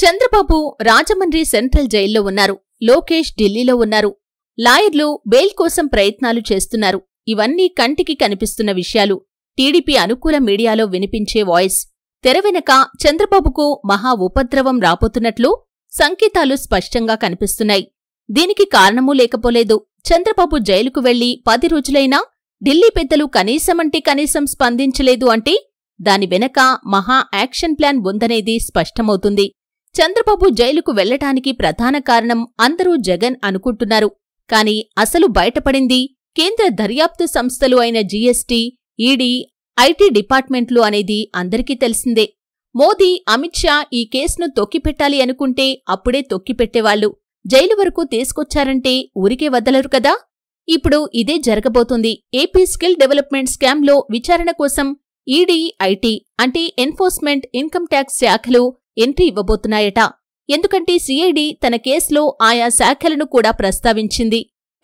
Chandrababu Rajahmundry central జైల్లో ఉన్నారు లోకేష్ ఢిల్లీలో ఉన్నారు లాయర్లు బెయిల్ కోసం ప్రయత్నాలు చేస్తున్నారు ఇవన్నీ కంటికి కనిపిస్తున్న విషయాలు టీడీపీ అనుకూల మీడియాలో వినిపించే వాయిస్ తెరవెనక చంద్రబాబుకు మహా ఉపద్రవం రాపోతున్నట్లు సంకేతాలు స్పష్టంగా కనిపిస్తున్నాయి దీనికి కారణమూ లేకపోలేదు చంద్రబాబు జైలుకు వెళ్లి పది రోజులైనా ఢిల్లీ పెద్దలు కనీసమంటే కనీసం స్పందించలేదు అంటే దాని వెనక మహా యాక్షన్ ప్లాన్ ఉందనేది స్పష్టమవుతుంది చంద్రబాబు జైలుకు వెళ్లటానికి ప్రధాన కారణం అందరూ జగన్ అనుకుంటున్నారు కాని అసలు బయటపడింది కేంద్ర దర్యాప్తు సంస్థలు అయిన జీఎస్టీ ఈడీ ఐటీ డిపార్ట్మెంట్లు అనేది అందరికీ తెలిసిందే మోదీ అమిత్ షా ఈ కేసును తొక్కిపెట్టాలి అనుకుంటే అప్పుడే తొక్కిపెట్టేవాళ్లు జైలు వరకు తీసుకొచ్చారంటే ఊరికే వదలరు కదా ఇప్పుడు ఇదే జరగబోతుంది ఏపీ స్కిల్ డెవలప్మెంట్ స్కామ్లో విచారణ కోసం ఈడీ ఐటీ అంటే ఎన్ఫోర్స్మెంట్ ఇన్కమ్ ట్యాక్స్ శాఖలు ఎంట్రీ ఇవ్వబోతున్నాయట ఎందుకంటే సిఐడి తన కేసులో ఆయా శాఖలను కూడా ప్రస్తావించింది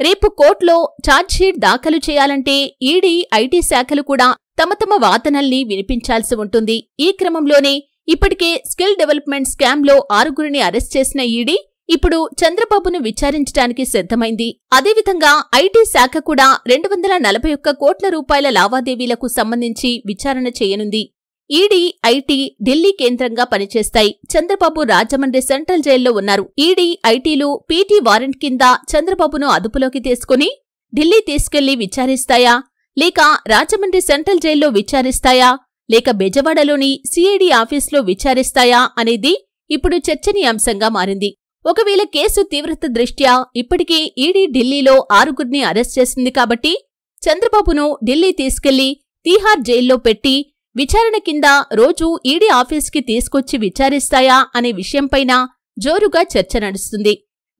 రేపు కోర్టులో ఛార్జ్షీట్ దాఖలు చేయాలంటే ఈడీ ఐటీ శాఖలు కూడా తమ తమ వాదనల్ని వినిపించాల్సి ఉంటుంది ఈ క్రమంలోనే ఇప్పటికే స్కిల్ డెవలప్మెంట్ స్కామ్లో ఆరుగురిని అరెస్ట్ చేసిన ఈడీ ఇప్పుడు చంద్రబాబును విచారించడానికి సిద్ధమైంది అదేవిధంగా ఐటీ శాఖ కూడా రెండు వందల నలభై ఒక్క కోట్ల రూపాయల లావాదేవీలకు సంబంధించి విచారణ చేయనుంది ఈడీ ఐటీ ఢిల్లీ కేంద్రంగా పనిచేస్తాయి చంద్రబాబు రాజమండ్రి సెంట్రల్ జైల్లో ఉన్నారు ఈడీ ఐటీలు పీటీ వారెంట్ కింద చంద్రబాబును అదుపులోకి తీసుకుని ఢిల్లీ తీసుకెళ్లి విచారిస్తాయా లేక రాజమండ్రి సెంట్రల్ జైల్లో విచారిస్తాయా లేక బెజవాడలోని సిఐడి ఆఫీస్లో విచారిస్తాయా అనేది ఇప్పుడు చర్చనీయాంశంగా మారింది ఒకవేళ కేసు తీవ్రత దృష్ట్యా ఇప్పటికీ ఈడీ ఢిల్లీలో ఆరుగురిని అరెస్ట్ చేసింది కాబట్టి చంద్రబాబును ఢిల్లీ తీసుకెళ్లి తీహార్ జైల్లో పెట్టి విచారణ కింద రోజూ ఈడీ ఆఫీస్కి తీసుకొచ్చి విచారిస్తాయా అనే విషయంపైన జోరుగా చర్చ నడుస్తుంది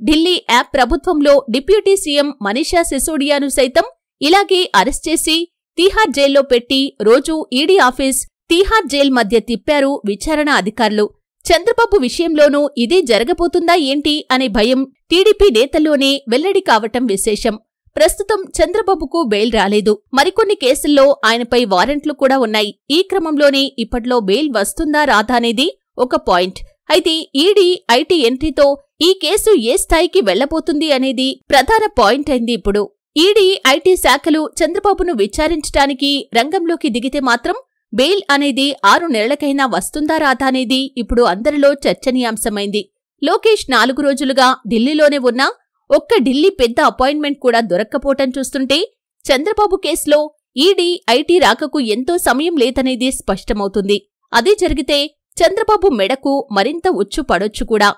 ఢిల్లీ యాప్ ప్రభుత్వంలో డిప్యూటీ సీఎం మనీషా సిసోడియాను సైతం ఇలాగే అరెస్ట్ చేసి తీహార్ జైల్లో పెట్టి రోజూ ఈడీ ఆఫీస్ తీహార్ జైల్ మధ్య తిప్పారు విచారణ అధికారులు చంద్రబాబు విషయంలోనూ ఇదే జరగబోతుందా ఏంటి అనే భయం టీడీపీ నేతల్లోనే వెల్లడి కావటం విశేషం ప్రస్తుతం చంద్రబాబుకు బెయిల్ రాలేదు మరికొన్ని కేసుల్లో ఆయనపై వారెంట్లు కూడా ఉన్నాయి ఈ క్రమంలోనే ఇప్పట్లో బెయిల్ వస్తుందా రాదా అనేది ఒక పాయింట్ అయితే ఈడీ ఐటీ ఎంట్రీతో ఈ కేసు ఏ స్థాయికి వెళ్లబోతుంది అనేది ప్రధాన పాయింట్ అయింది ఇప్పుడు ఈడీ ఐటీ శాఖలు చంద్రబాబును విచారించడానికి రంగంలోకి దిగితే మాత్రం బెయిల్ అనేది ఆరు నెలలకైనా వస్తుందా రాదా అనేది ఇప్పుడు అందరిలో చర్చనీయాంశమైంది లోకేష్ నాలుగు రోజులుగా ఢిల్లీలోనే ఉన్నా ఒక్క ఢిల్లీ పెద్ద అపాయింట్మెంట్ కూడా దొరక్కపోవటం చూస్తుంటే చంద్రబాబు కేసులో ఈడీ ఐటీ రాకకు ఎంతో సమయం లేదనేది స్పష్టమవుతుంది అదే జరిగితే చంద్రబాబు మెడకు మరింత ఉచ్చు పడొచ్చు కూడా